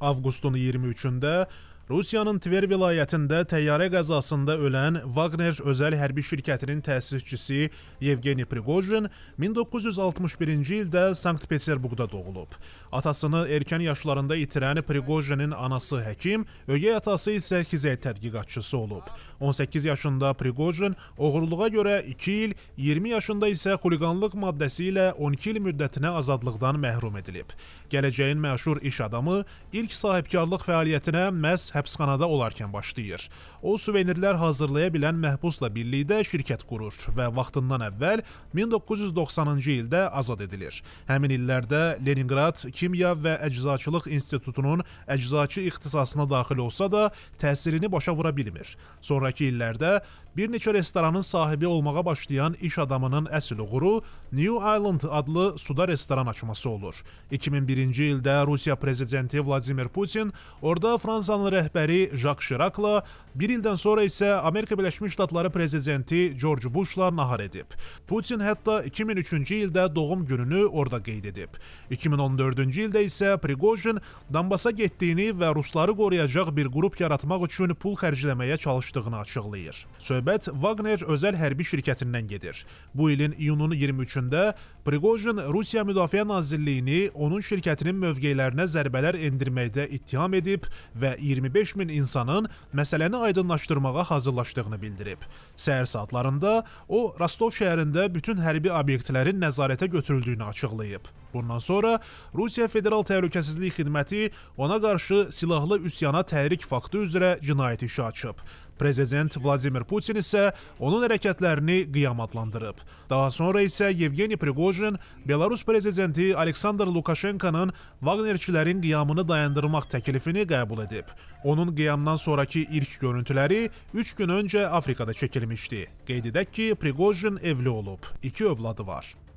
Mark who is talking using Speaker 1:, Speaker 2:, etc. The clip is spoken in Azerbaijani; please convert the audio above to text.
Speaker 1: 23 23'ündə Rusiyanın Tver vilayətində təyyarə qəzasında ölən Wagner özəl hərbi şirkətinin təsisçisi Yevgeni Prigojin 1961-ci ildə Sankt-Peterburqda doğulub. Atasını erkən yaşlarında itirən Prigojinin anası həkim, ögey atası isə xizək tədqiqatçısı olub. 18 yaşında Prigojin oğurluğa görə 2 il, 20 yaşında isə xuliqanlıq maddəsi ilə 12 il müddətinə azadlıqdan məhrum edilib. Gələcəyin məşhur iş adamı ilk sahibkarlıq fəaliyyətinə məhz həbsxanada olarkən başlayır. O, suvenirlər hazırlaya bilən məhbusla birlikdə şirkət qurur və vaxtından əvvəl 1990-cı ildə azad edilir. Həmin illərdə Leninqrad Kimya və Əczaçılıq İnstitutunun əczaçı ixtisasına daxil olsa da, təsirini başa vura bilmir. Sonrakı illərdə bir neçə restoranın sahibi olmağa başlayan iş adamının əsl uğuru New Island adlı suda restoran açması olur. 2001-ci ildə Rusiya prezidenti Vladimir Putin orada Fransanın rəhbəri rəhbəri Jak Şirakla, bir ildən sonra isə Amerika Birləşmiş Ştatları prezidenti George Bushla nahar edib. Putin hətta 2003-cü ildə doğum gününü orada qeyd edib. 2014-cü ildə isə Prigojin Donbasa getdiyini və rusları qoruyacaq bir qrup yaratmaq üçün pul xərcləməyə çalışdığını açıqlayır. Söhbət Wagner özəl hərbi şirkətindən gedir. Bu ilin iyunun 23-də Prigojin Rusiya Müdafiə Nazirliyini onun şirkətinin mövqeylərinə zərbələr endirməkdə ittiham edib və 25 25 min insanın məsələni aydınlaşdırmağa hazırlaşdığını bildirib. Səhər saatlarında o, Rostov şəhərində bütün hərbi obyektlərin nəzarətə götürüldüyünü açıqlayıb bundan sonra Rusiya Federal Təhlükəsizlik Xidməti ona qarşı silahlı üsyana təhrik faktı üzrə cinayət işi açıb. Prezident Vladimir Putin isə onun hərəkətlərini qiyam adlandırıb. Daha sonra isə Yevgeni Priqojin Belarus prezidenti Aleksandr Lukashenkanın Wagnerçilərin qiyamını dayandırmaq təklifini qəbul edib. Onun qiyamdan sonrakı ilk görüntüləri 3 gün öncə Afrikada çəkilmişdi. Qeyd edək ki, Priqojin evli olub, iki övladı var.